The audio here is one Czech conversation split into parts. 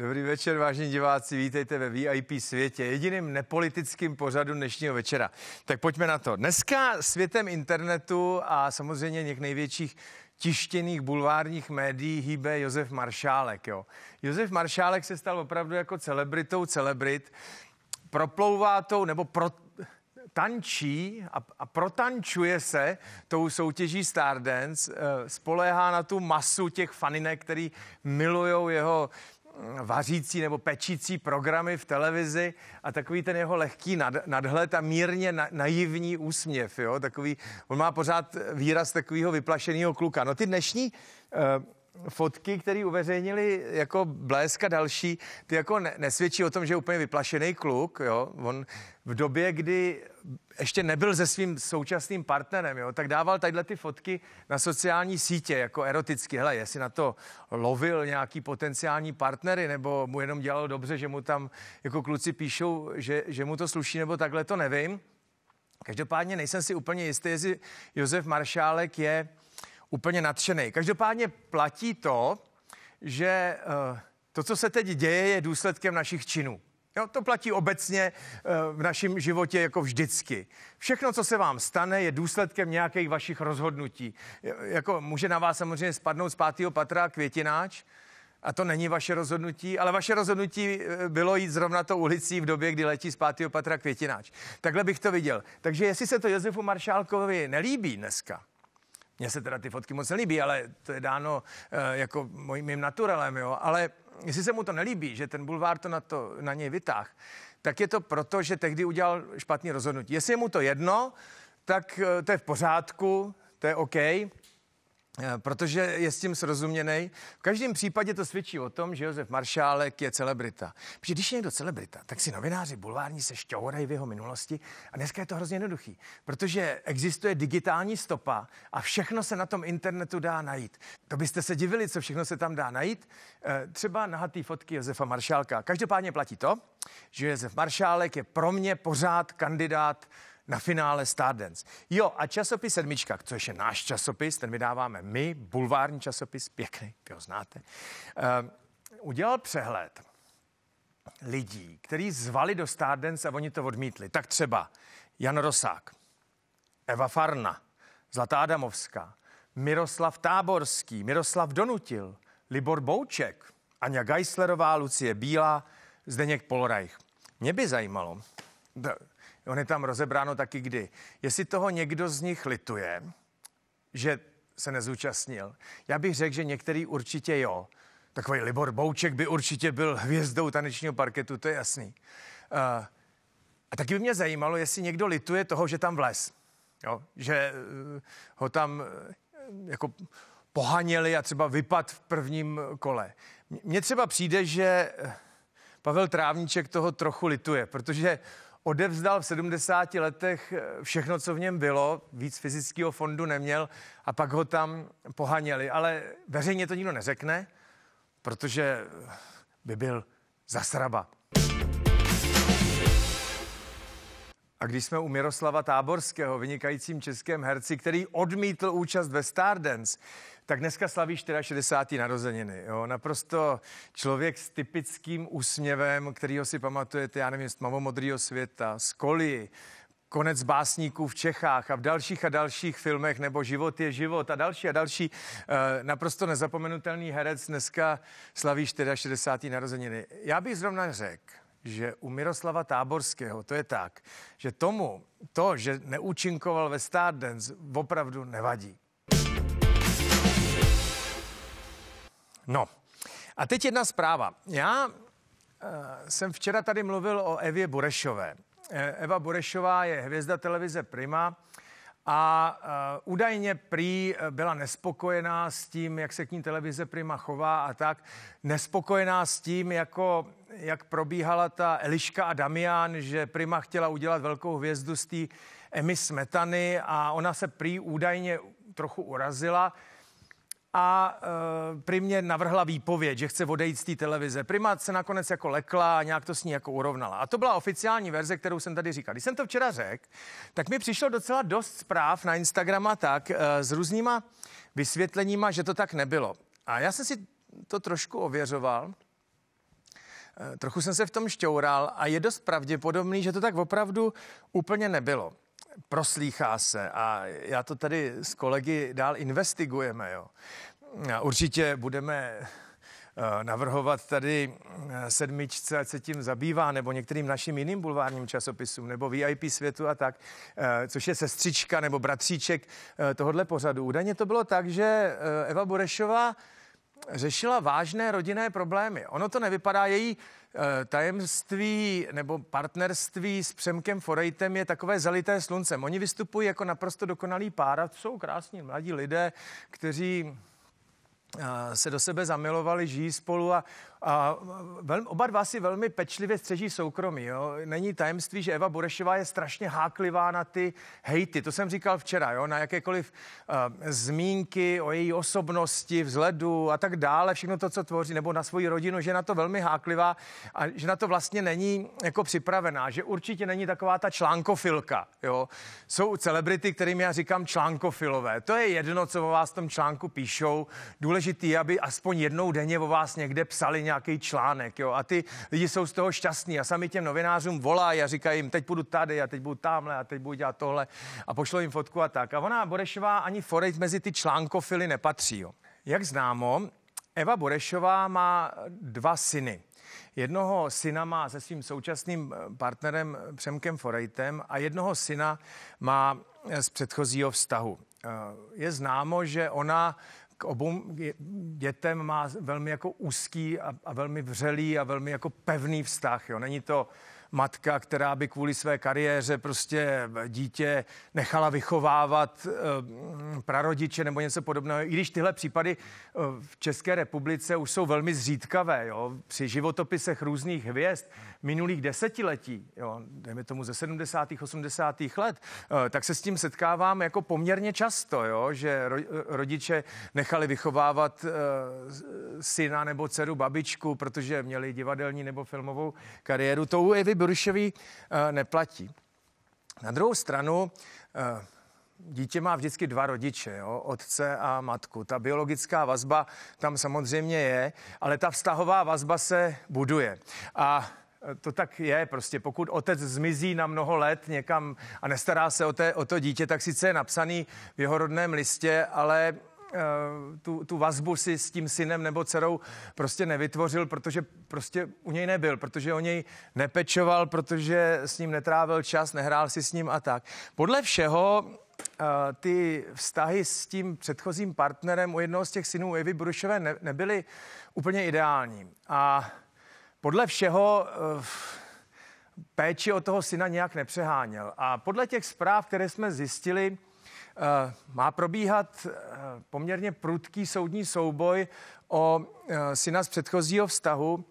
Dobrý večer, vážení diváci, vítejte ve VIP světě, jediným nepolitickým pořadu dnešního večera. Tak pojďme na to. Dneska světem internetu a samozřejmě něk největších tištěných bulvárních médií hýbe Josef Maršálek. Jo. Josef Maršálek se stal opravdu jako celebritou celebrit, proplouvá tou, nebo pro, tančí a, a protančuje se tou soutěží Stardance, eh, spoléhá na tu masu těch faninek, který milují jeho vařící nebo pečící programy v televizi a takový ten jeho lehký nad, nadhled a mírně na, naivní úsměv, jo, takový, on má pořád výraz takového vyplašeného kluka. No ty dnešní uh, fotky, které uveřejnili jako Blesk a další, ty jako nesvědčí o tom, že je úplně vyplašený kluk, jo. On v době, kdy ještě nebyl se svým současným partnerem, jo, tak dával tadyhle ty fotky na sociální sítě, jako eroticky. Hele, jestli na to lovil nějaký potenciální partnery, nebo mu jenom dělal dobře, že mu tam jako kluci píšou, že, že mu to sluší, nebo takhle, to nevím. Každopádně nejsem si úplně jistý, jestli Josef Maršálek je úplně nadšený. Každopádně platí to, že eh, to, co se teď děje, je důsledkem našich činů. Jo, to platí obecně eh, v našem životě jako vždycky. Všechno, co se vám stane, je důsledkem nějakých vašich rozhodnutí. Jako může na vás samozřejmě spadnout z pátého patra květináč, a to není vaše rozhodnutí, ale vaše rozhodnutí eh, bylo jít zrovna to ulicí v době, kdy letí z pátého patra květináč. Takhle bych to viděl. Takže jestli se to Josefu Maršálkovi nelíbí dneska, mně se teda ty fotky moc nelíbí, ale to je dáno eh, jako mojím mým naturelem, jo. Ale jestli se mu to nelíbí, že ten bulvár to na, to, na něj vytáh, tak je to proto, že tehdy udělal špatný rozhodnutí. Jestli je mu to jedno, tak eh, to je v pořádku, to je OK, Eh, protože je s tím srozuměný. V každém případě to svědčí o tom, že Josef Maršálek je celebrita. Protože když je někdo celebrita, tak si novináři bulvární se šťourají v jeho minulosti a dneska je to hrozně jednoduchý, protože existuje digitální stopa a všechno se na tom internetu dá najít. To byste se divili, co všechno se tam dá najít. Eh, třeba nahatý fotky Josefa Maršálka. Každopádně platí to, že Josef Maršálek je pro mě pořád kandidát na finále Stardance. Jo, a časopis Sedmička, což je náš časopis, ten vydáváme my, bulvární časopis, pěkný, vy ho znáte, um, udělal přehled lidí, který zvali do Stardance a oni to odmítli. Tak třeba Jan Rosák, Eva Farna, Zlatá Adamovská, Miroslav Táborský, Miroslav Donutil, Libor Bouček, Anja Geislerová, Lucie Bílá, Zdeněk Polorajch. Mě by zajímalo, on je tam rozebráno taky kdy. Jestli toho někdo z nich lituje, že se nezúčastnil, já bych řekl, že některý určitě jo. Takový Libor Bouček by určitě byl hvězdou tanečního parketu, to je jasný. Uh, a taky by mě zajímalo, jestli někdo lituje toho, že tam vles. Jo? Že uh, ho tam uh, jako pohaněli a třeba vypad v prvním kole. Mně třeba přijde, že Pavel Trávníček toho trochu lituje, protože odevzdal v 70 letech eh, všechno, co v něm bylo, víc fyzického fondu neměl a pak ho tam pohaněli. Ale veřejně to nikdo neřekne, protože by byl zasraba. A když jsme u Miroslava Táborského, vynikajícím českém herci, který odmítl účast ve Stardance, tak dneska slaví 64. narozeniny. Jo? Naprosto člověk s typickým úsměvem, ho si pamatujete, já nevím, z Mavomodrýho světa, z Koli, Konec básníků v Čechách a v dalších a dalších filmech, nebo Život je život a další a další. Eh, naprosto nezapomenutelný herec dneska slaví 64. narozeniny. Já bych zrovna řekl, že u Miroslava Táborského to je tak, že tomu to, že neúčinkoval ve Stardance, opravdu nevadí. No, a teď jedna zpráva. Já e, jsem včera tady mluvil o Evě Burešové. Eh, Eva Burešová je hvězda televize Prima a uh, údajně prý eh, byla nespokojená s tím, jak se k ní televize Prima chová a tak, nespokojená s tím, jako, jak probíhala ta Eliška a Damian, že Prima chtěla udělat velkou hvězdu z té Emy Smetany a ona se prý údajně trochu urazila, a e, eh, Primě navrhla výpověď, že chce odejít z té televize. Prima se nakonec jako lekla a nějak to s ní jako urovnala. A to byla oficiální verze, kterou jsem tady říkal. Když jsem to včera řekl, tak mi přišlo docela dost zpráv na Instagram a tak e, s různýma vysvětleníma, že to tak nebylo. A já jsem si to trošku ověřoval, e, trochu jsem se v tom šťoural a je dost pravděpodobný, že to tak opravdu úplně nebylo proslýchá se a já to tady s kolegy dál investigujeme. Jo. A určitě budeme eh, navrhovat tady eh, sedmičce, ať se tím zabývá, nebo některým našim jiným bulvárním časopisům, nebo VIP světu a tak, eh, což je sestřička nebo bratříček tohohle pořadu. Údajně to bylo tak, že Eva Burešová řešila vážné rodinné problémy. Ono to nevypadá, její eh, tajemství nebo partnerství s Přemkem Forejtem je takové zalité sluncem. Oni vystupují jako naprosto dokonalý pára, jsou krásní mladí lidé, kteří eh, se do sebe zamilovali, žijí spolu a a velmi, oba dva si velmi pečlivě střeží soukromí. Jo. Není tajemství, že Eva Burešová je strašně háklivá na ty hejty. To jsem říkal včera, jo, na jakékoliv uh, zmínky o její osobnosti, vzhledu a tak dále, všechno to, co tvoří, nebo na svoji rodinu, že na to velmi háklivá a že na to vlastně není jako připravená, že určitě není taková ta článkofilka. Jo. Jsou celebrity, kterým já říkám článkofilové. To je jedno, co o vás v tom článku píšou. Důležitý je, aby aspoň jednou denně o vás někde psali nějaký článek, jo, a ty lidi jsou z toho šťastní a sami těm novinářům volají a říkají jim, teď budu tady a teď budu tamhle a teď budu dělat tohle a pošlo jim fotku a tak. A ona Borešová ani Forejt mezi ty článkofily nepatří, jo. Jak známo, Eva Borešová má dva syny. Jednoho syna má se svým současným eh, partnerem eh, Přemkem Forejtem a jednoho syna má eh, z předchozího vztahu. Je známo, že ona k obou dětem má velmi jako úzký a, a velmi vřelý a velmi jako pevný vztah. Jo. Není to matka, která by kvůli své kariéře prostě dítě nechala vychovávat eh, prarodiče nebo něco podobného. I když tyhle případy eh, v České republice už jsou velmi zřídkavé, jo? při životopisech různých hvězd minulých desetiletí, jo? dejme tomu ze 70. 80. let, eh, tak se s tím setkávám jako poměrně často, jo? že rodiče nechali vychovávat syna nebo dceru babičku, protože měli divadelní nebo filmovou kariéru. To je Berušovi eh, neplatí. Na druhou stranu eh, dítě má vždycky dva rodiče, jo, otce a matku. Ta biologická vazba tam samozřejmě je, ale ta vztahová vazba se buduje. A eh, to tak je prostě, pokud otec zmizí na mnoho let někam a nestará se o, té, o to dítě, tak sice je napsaný v jeho rodném listě, ale Eh, tu, tu vazbu si s tím synem nebo dcerou prostě nevytvořil, protože prostě u něj nebyl, protože o něj nepečoval, protože s ním netrávil čas, nehrál si s ním a tak. Podle všeho eh, ty vztahy s tím předchozím partnerem u jednoho z těch synů Evy Brušové ne, nebyly úplně ideální. A podle všeho eh, péči o toho syna nějak nepřeháněl. A podle těch zpráv, které jsme zjistili, Eh, má probíhat eh, poměrně prudký soudní souboj o eh, syna z předchozího vztahu.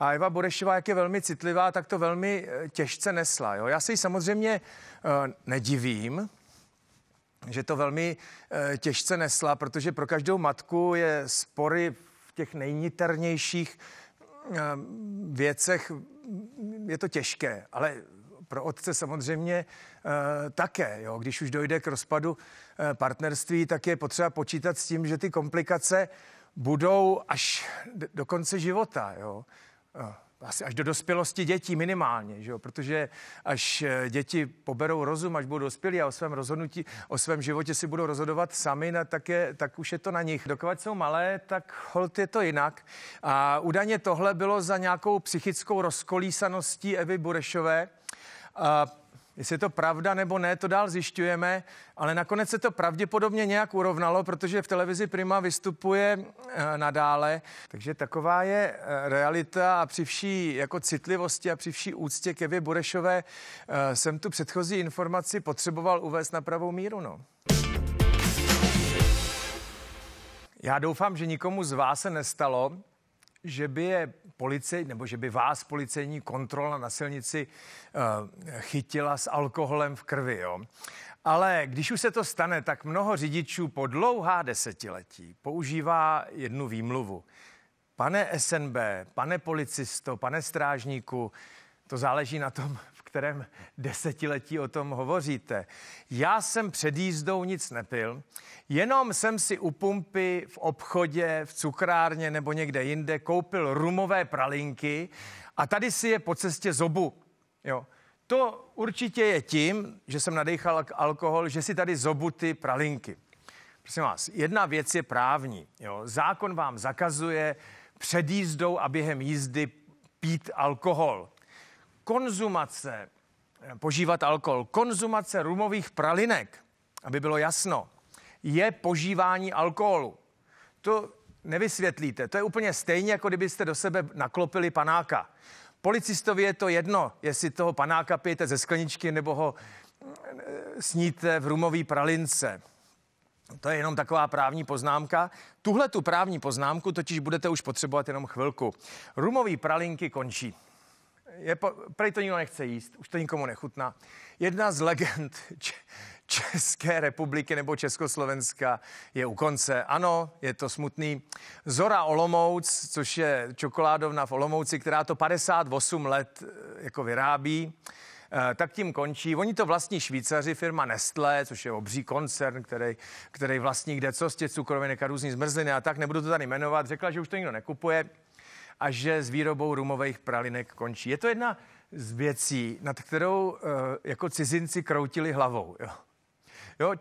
A Eva Borešová, jak je velmi citlivá, tak to velmi těžce nesla. Jo? Já se jí samozřejmě nedivím, že to velmi těžce nesla, protože pro každou matku je spory v těch nejniternějších věcech je to těžké, ale pro otce samozřejmě eh, také. Jo. Když už dojde k rozpadu eh, partnerství, tak je potřeba počítat s tím, že ty komplikace budou až do konce života. Jo eh, asi až do dospělosti dětí minimálně, že jo? protože až děti poberou rozum, až budou dospělí a o svém rozhodnutí, o svém životě si budou rozhodovat sami, na, tak, je, tak už je to na nich. Dokud jsou malé, tak hold je to jinak. A údajně tohle bylo za nějakou psychickou rozkolísaností Evy Burešové, a jestli je to pravda nebo ne, to dál zjišťujeme, ale nakonec se to pravděpodobně nějak urovnalo, protože v televizi Prima vystupuje eh, nadále. Takže taková je eh, realita a při vší jako citlivosti a při vší úctě k Evě Burešové eh, jsem tu předchozí informaci potřeboval uvést na pravou míru. No. Já doufám, že nikomu z vás se nestalo, že by je policej, nebo že by vás policejní kontrola na silnici uh, chytila s alkoholem v krvi, jo. Ale když už se to stane, tak mnoho řidičů po dlouhá desetiletí používá jednu výmluvu. Pane SNB, pane policisto, pane strážníku, to záleží na tom, kterém desetiletí o tom hovoříte. Já jsem před jízdou nic nepil, jenom jsem si u pumpy v obchodě, v cukrárně nebo někde jinde koupil rumové pralinky a tady si je po cestě zobu. Jo. To určitě je tím, že jsem nadechal alkohol, že si tady zobu ty pralinky. Prosím vás, jedna věc je právní. Jo. Zákon vám zakazuje před jízdou a během jízdy pít alkohol konzumace, eh, požívat alkohol, konzumace rumových pralinek, aby bylo jasno, je požívání alkoholu. To nevysvětlíte. To je úplně stejně, jako kdybyste do sebe naklopili panáka. Policistovi je to jedno, jestli toho panáka pijete ze skleničky nebo ho eh, sníte v rumový pralince. To je jenom taková právní poznámka. Tuhle tu právní poznámku totiž budete už potřebovat jenom chvilku. Rumový pralinky končí je, prej to nikdo nechce jíst, už to nikomu nechutná. Jedna z legend České republiky nebo Československa je u konce. Ano, je to smutný. Zora Olomouc, což je čokoládovna v Olomouci, která to 58 let eh, jako vyrábí, eh, tak tím končí. Oni to vlastní Švýcaři, firma Nestlé, což je obří koncern, který, který vlastní kde co z těch cukrovinek a různý zmrzliny a tak, nebudu to tady jmenovat, řekla, že už to nikdo nekupuje a že s výrobou rumových pralinek končí. Je to jedna z věcí, nad kterou eh, jako cizinci kroutili hlavou. Jo. Jo,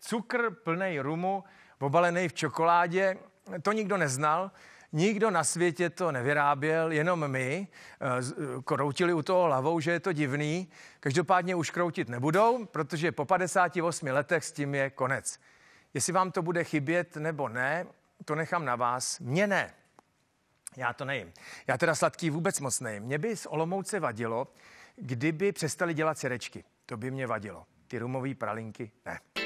cukr plný rumu, obalený v čokoládě, to nikdo neznal. Nikdo na světě to nevyráběl, jenom my. Eh, eh, kroutili u toho hlavou, že je to divný. Každopádně už kroutit nebudou, protože po 58 letech s tím je konec. Jestli vám to bude chybět nebo ne, to nechám na vás. Mně ne. Já to nejím. Já teda sladký vůbec moc nejím. Mě by z Olomouce vadilo, kdyby přestali dělat cerečky. To by mě vadilo. Ty rumové pralinky ne.